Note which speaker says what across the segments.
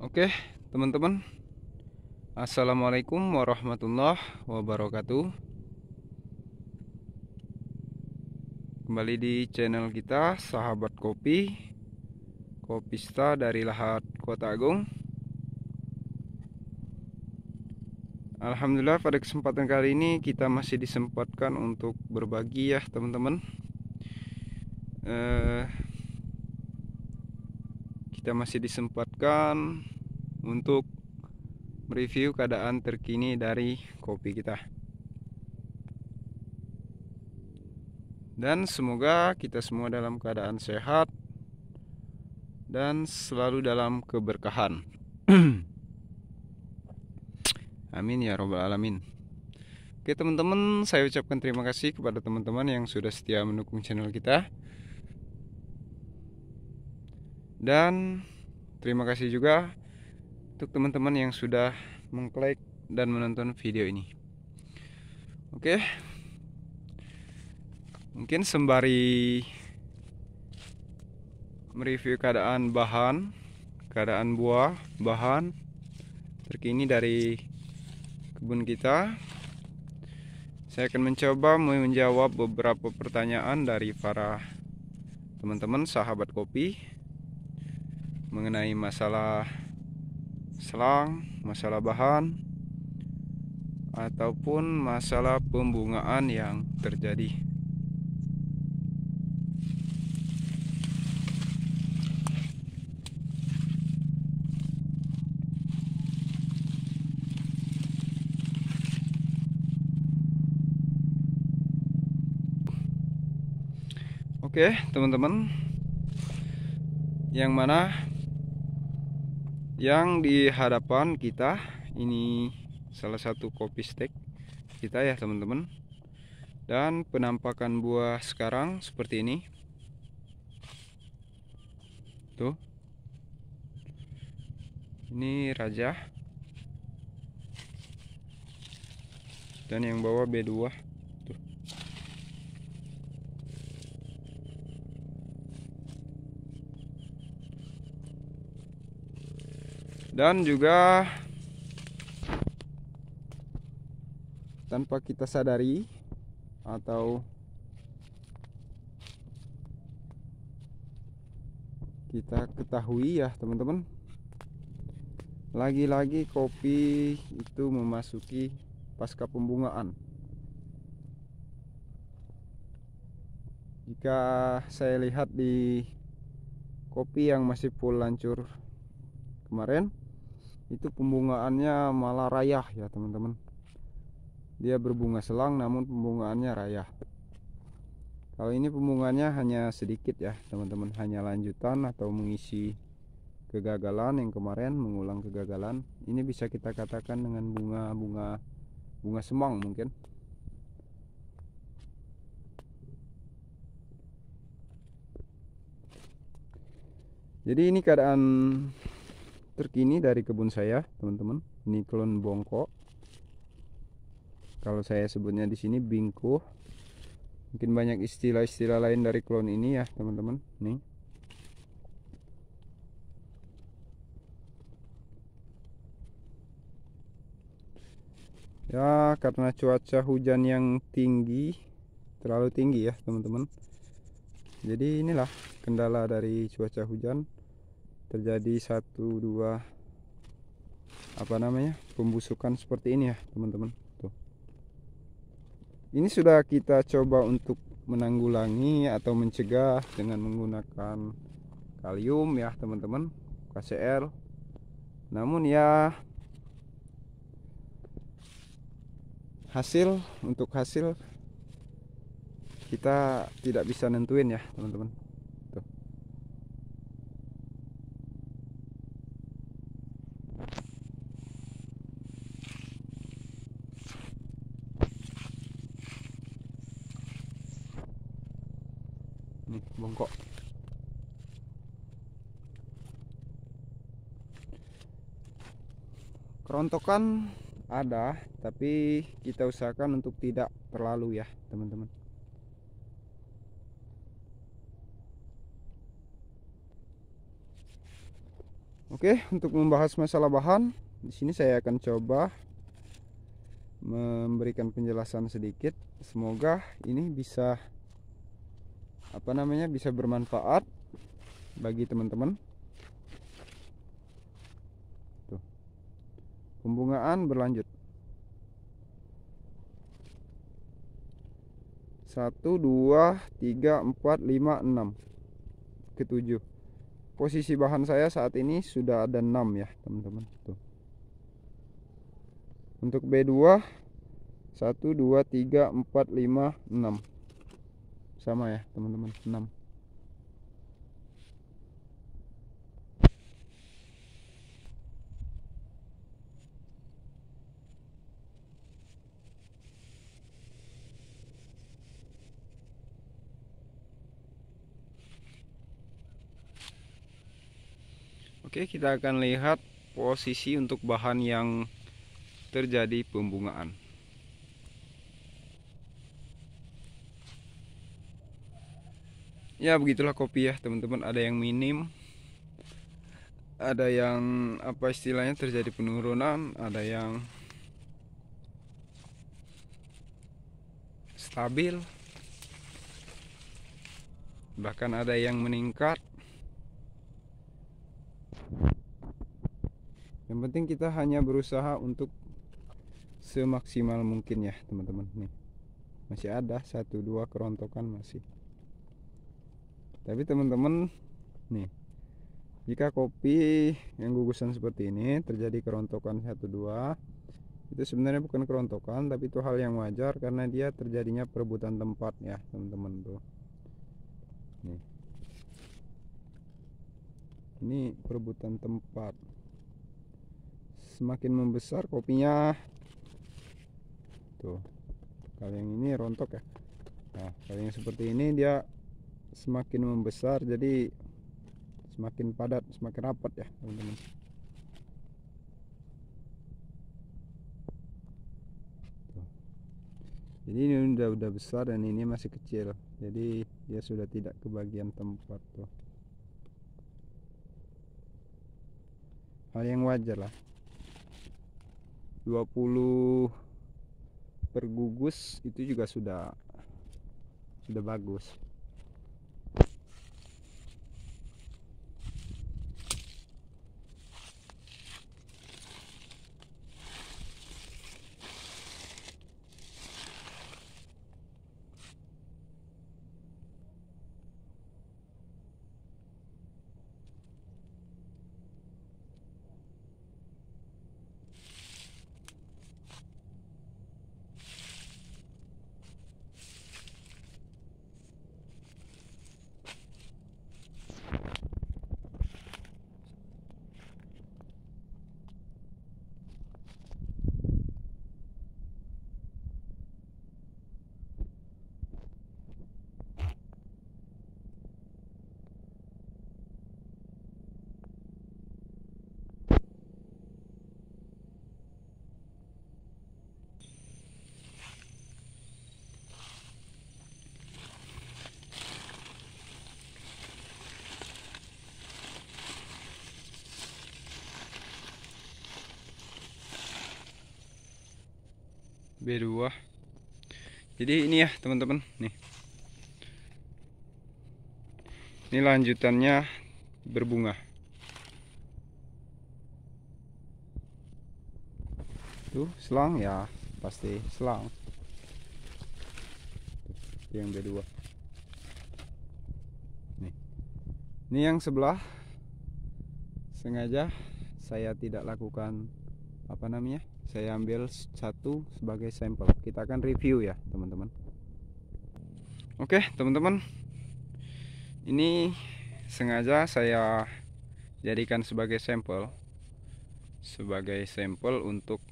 Speaker 1: Oke, teman-teman. Assalamualaikum warahmatullahi wabarakatuh. Kembali di channel kita Sahabat Kopi. Kopista dari Lahat Kota Agung. Alhamdulillah pada kesempatan kali ini kita masih disempatkan untuk berbagi ya, teman-teman. Eh, kita masih disempatkan untuk mereview keadaan terkini dari kopi kita. Dan semoga kita semua dalam keadaan sehat dan selalu dalam keberkahan. Amin ya robbal alamin. Oke teman-teman, saya ucapkan terima kasih kepada teman-teman yang sudah setia mendukung channel kita. Dan terima kasih juga untuk teman-teman yang sudah mengklik dan menonton video ini. Oke. Mungkin sembari mereview keadaan bahan, keadaan buah, bahan terkini dari kebun kita. Saya akan mencoba menjawab beberapa pertanyaan dari para teman-teman sahabat kopi mengenai masalah selang, masalah bahan ataupun masalah pembungaan yang terjadi. Oke, teman-teman. Yang mana yang di hadapan kita ini salah satu kopi steak kita ya teman-teman dan penampakan buah sekarang seperti ini tuh ini raja dan yang bawah B2 dan juga tanpa kita sadari atau kita ketahui ya teman-teman lagi-lagi kopi itu memasuki pasca pembungaan jika saya lihat di kopi yang masih full lancur kemarin itu pembungaannya malah rayah ya teman-teman dia berbunga selang namun pembungaannya rayah kalau ini pembungaannya hanya sedikit ya teman-teman hanya lanjutan atau mengisi kegagalan yang kemarin mengulang kegagalan ini bisa kita katakan dengan bunga-bunga bunga semang mungkin jadi ini keadaan terkini dari kebun saya, teman-teman. Ini klon bongkok. Kalau saya sebutnya di sini bingko. Mungkin banyak istilah-istilah lain dari klon ini ya, teman-teman. Nih. Ya, karena cuaca hujan yang tinggi, terlalu tinggi ya, teman-teman. Jadi inilah kendala dari cuaca hujan terjadi satu dua apa namanya pembusukan seperti ini ya teman-teman tuh ini sudah kita coba untuk menanggulangi atau mencegah dengan menggunakan kalium ya teman-teman KCL namun ya hasil untuk hasil kita tidak bisa nentuin ya teman-teman rontokan ada tapi kita usahakan untuk tidak terlalu ya teman-teman Oke, untuk membahas masalah bahan, di sini saya akan coba memberikan penjelasan sedikit. Semoga ini bisa apa namanya? bisa bermanfaat bagi teman-teman. Pembungaan berlanjut. Satu dua tiga empat lima enam ketujuh. Posisi bahan saya saat ini sudah ada enam ya, teman-teman. Untuk B2 satu dua tiga empat lima enam Sama ya, teman-teman. 6. Oke kita akan lihat posisi untuk bahan yang terjadi pembungaan ya begitulah kopi ya teman-teman ada yang minim ada yang apa istilahnya terjadi penurunan ada yang stabil bahkan ada yang meningkat yang penting kita hanya berusaha untuk semaksimal mungkin ya teman-teman nih masih ada satu dua kerontokan masih tapi teman-teman nih jika kopi yang gugusan seperti ini terjadi kerontokan satu dua itu sebenarnya bukan kerontokan tapi itu hal yang wajar karena dia terjadinya perebutan tempat ya teman-teman tuh nih ini perebutan tempat semakin membesar kopinya tuh kalau yang ini rontok ya nah kalau yang seperti ini dia semakin membesar jadi semakin padat semakin rapat ya teman-teman jadi ini udah udah besar dan ini masih kecil jadi dia sudah tidak kebagian tempat tuh hal yang wajar lah 20 per gugus itu juga sudah sudah bagus B2 jadi ini ya teman-teman nih ini lanjutannya berbunga tuh selang ya pasti selang yang B2 nih ini yang sebelah sengaja saya tidak lakukan apa namanya saya ambil satu sebagai sampel kita akan review ya teman-teman oke teman-teman ini sengaja saya jadikan sebagai sampel sebagai sampel untuk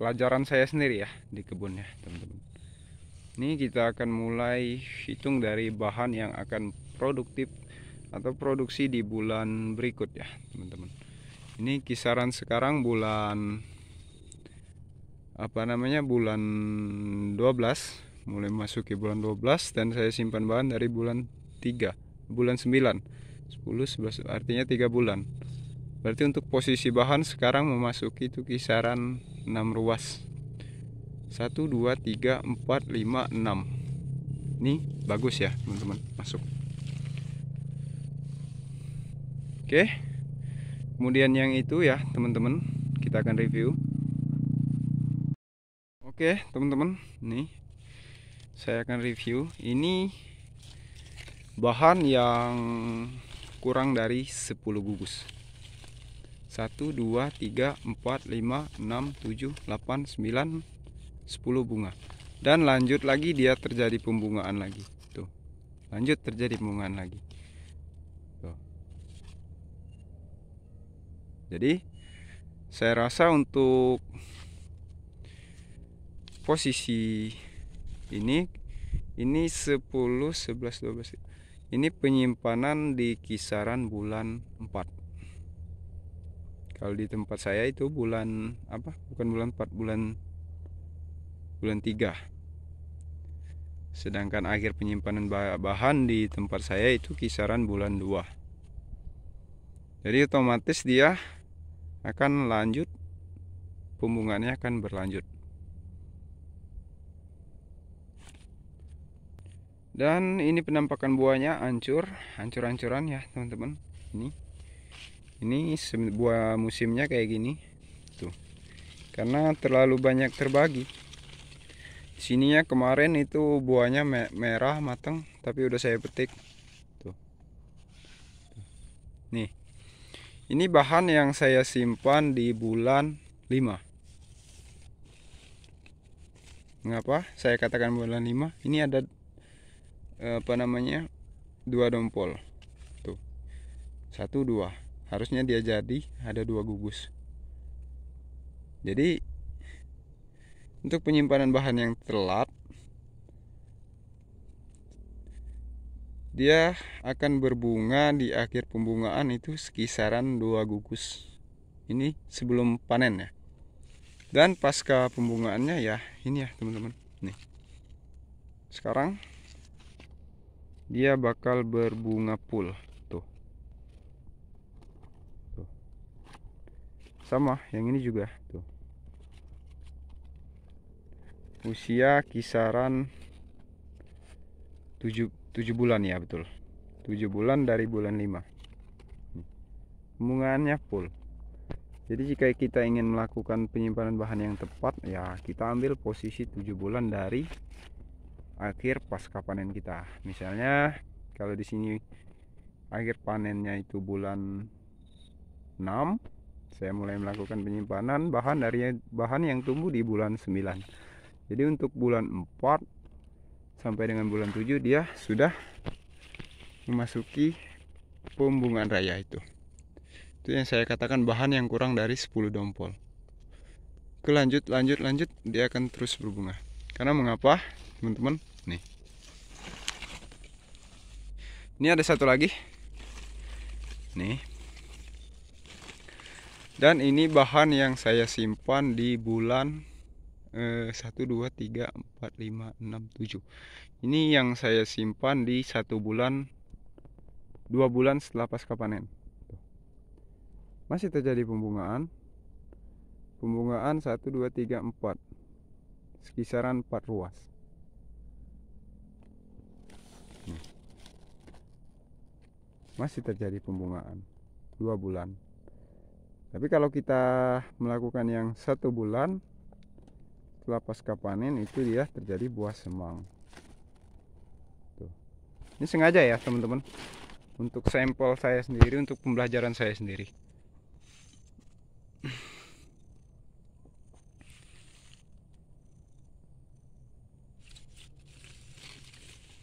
Speaker 1: pelajaran saya sendiri ya di kebunnya teman-teman ini kita akan mulai hitung dari bahan yang akan produktif atau produksi di bulan berikut ya teman-teman ini kisaran sekarang bulan apa namanya bulan 12 mulai masuk ke bulan 12 dan saya simpan bahan dari bulan 3 bulan 9 10 11 artinya 3 bulan berarti untuk posisi bahan sekarang memasuki itu kisaran 6 ruas 1 2 3 4 5 6 ini bagus ya teman-teman masuk oke okay kemudian yang itu ya teman-teman kita akan review oke teman-teman nih saya akan review ini bahan yang kurang dari 10 gugus 1 2 3 4 5 6 7 8 9 10 bunga dan lanjut lagi dia terjadi pembungaan lagi tuh lanjut terjadi pembungaan lagi jadi saya rasa untuk posisi ini ini 10 11 12 ini penyimpanan di kisaran bulan 4 kalau di tempat saya itu bulan apa bukan bulan 4 bulan bulan 3 sedangkan akhir penyimpanan bahan di tempat saya itu kisaran bulan 2 jadi otomatis dia akan lanjut pembungannya akan berlanjut dan ini penampakan buahnya hancur hancur-hancuran ya teman-teman ini ini buah musimnya kayak gini tuh karena terlalu banyak terbagi sininya kemarin itu buahnya merah matang tapi udah saya petik tuh. nih ini bahan yang saya simpan di bulan 5. Mengapa saya katakan bulan 5? Ini ada eh, apa namanya? dua dompol. Tuh. Satu dua. Harusnya dia jadi ada dua gugus. Jadi untuk penyimpanan bahan yang telat dia akan berbunga di akhir pembungaan itu sekisaran dua gugus ini sebelum panen ya dan pasca pembungaannya ya ini ya teman-teman nih sekarang dia bakal berbunga full tuh tuh sama yang ini juga tuh usia kisaran 7 7 bulan ya betul 7 bulan dari bulan 5 Bungaannya full jadi jika kita ingin melakukan penyimpanan bahan yang tepat ya kita ambil posisi 7 bulan dari akhir pasca panen kita misalnya kalau di sini akhir panennya itu bulan 6 saya mulai melakukan penyimpanan bahan dari bahan yang tumbuh di bulan 9 jadi untuk bulan 4 sampai dengan bulan 7 dia sudah memasuki pembungaan raya itu itu yang saya katakan bahan yang kurang dari 10 dompol ke lanjut lanjut lanjut dia akan terus berbunga karena mengapa teman-teman nih ini ada satu lagi nih dan ini bahan yang saya simpan di bulan Eh, satu dua tiga empat lima enam tujuh ini yang saya simpan di satu bulan dua bulan setelah pasca panen masih terjadi pembungaan pembungaan satu dua tiga empat sekisaran empat ruas hmm. masih terjadi pembungaan dua bulan tapi kalau kita melakukan yang satu bulan setelah pasca panen itu dia terjadi buah semang tuh ini sengaja ya teman-teman untuk sampel saya sendiri untuk pembelajaran saya sendiri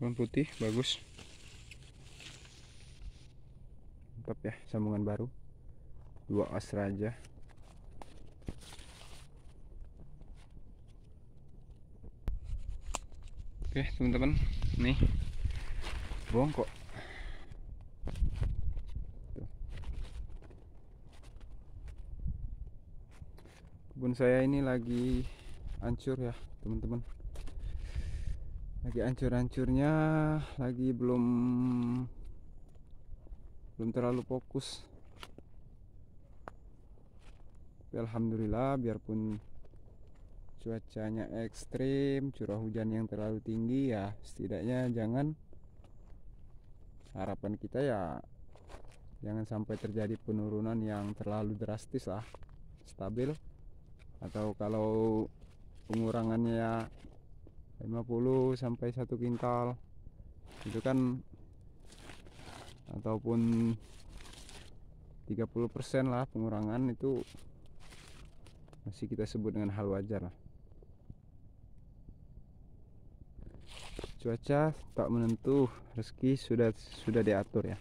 Speaker 1: Kuman putih bagus mantap ya sambungan baru dua as raja oke teman-teman nih bongkok kebun saya ini lagi hancur ya teman-teman lagi hancur-hancurnya lagi belum belum terlalu fokus tapi alhamdulillah biarpun cuacanya ekstrim curah hujan yang terlalu tinggi ya setidaknya jangan harapan kita ya jangan sampai terjadi penurunan yang terlalu drastis lah stabil atau kalau pengurangannya ya 50 sampai 1 kintal itu kan ataupun 30% lah pengurangan itu masih kita sebut dengan hal wajar lah cuaca tak menentu rezeki sudah sudah diatur ya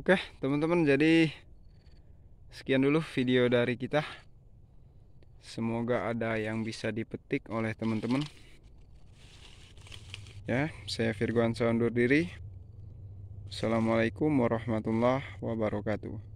Speaker 1: Oke teman-teman jadi sekian dulu video dari kita Semoga ada yang bisa dipetik oleh teman-teman Ya saya Firguan undur diri Assalamualaikum warahmatullahi wabarakatuh